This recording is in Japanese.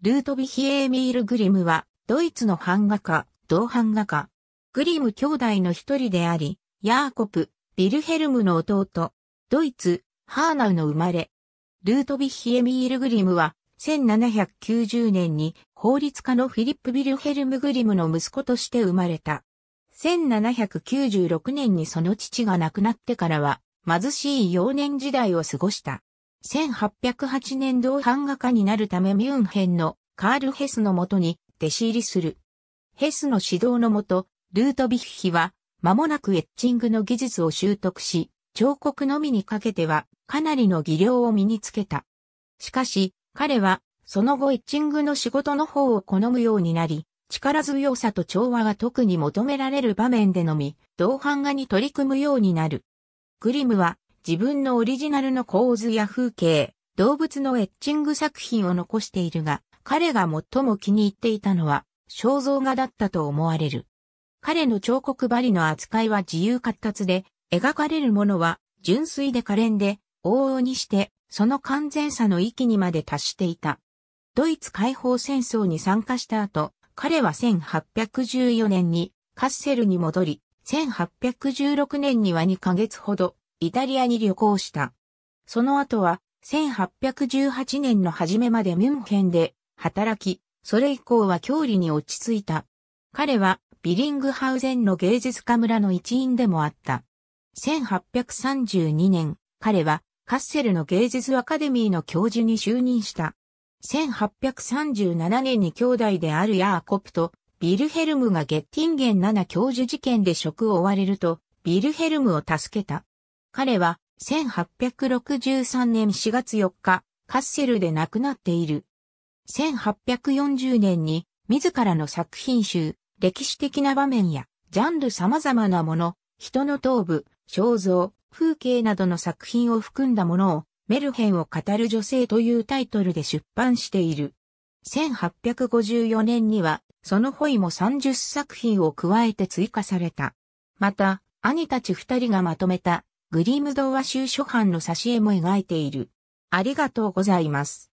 ルートヴィヒ・エーミール・グリムは、ドイツの版画家、同版画家。グリム兄弟の一人であり、ヤーコプ、ビルヘルムの弟、ドイツ、ハーナウの生まれ。ルートヴィヒ・エミール・グリムは、1790年に法律家のフィリップ・ビルヘルム・グリムの息子として生まれた。1796年にその父が亡くなってからは、貧しい幼年時代を過ごした。1808年同版画家になるためミュンヘンのカール・ヘスのもとに弟子入りする。ヘスの指導のもと、ルートビッヒは間もなくエッチングの技術を習得し、彫刻のみにかけてはかなりの技量を身につけた。しかし、彼はその後エッチングの仕事の方を好むようになり、力強さと調和が特に求められる場面でのみ、同伴画に取り組むようになる。グリムは自分のオリジナルの構図や風景、動物のエッチング作品を残しているが、彼が最も気に入っていたのは、肖像画だったと思われる。彼の彫刻針の扱いは自由活達で、描かれるものは純粋で可憐で、往々にして、その完全さの域にまで達していた。ドイツ解放戦争に参加した後、彼は1814年にカッセルに戻り、1816年には2ヶ月ほどイタリアに旅行した。その後は、1818年の初めまでミュンヘンで働き、それ以降は郷里に落ち着いた。彼はビリングハウゼンの芸術家村の一員でもあった。1832年、彼はカッセルの芸術アカデミーの教授に就任した。1837年に兄弟であるヤーコプとビルヘルムがゲッティンゲン7教授事件で職を追われると、ビルヘルムを助けた。彼は1863年4月4日、カッセルで亡くなっている。1840年に自らの作品集、歴史的な場面やジャンル様々なもの、人の頭部、肖像、風景などの作品を含んだものをメルヘンを語る女性というタイトルで出版している。1854年にはそのホイも30作品を加えて追加された。また、兄たち二人がまとめたグリム童話集初版の挿絵も描いている。ありがとうございます。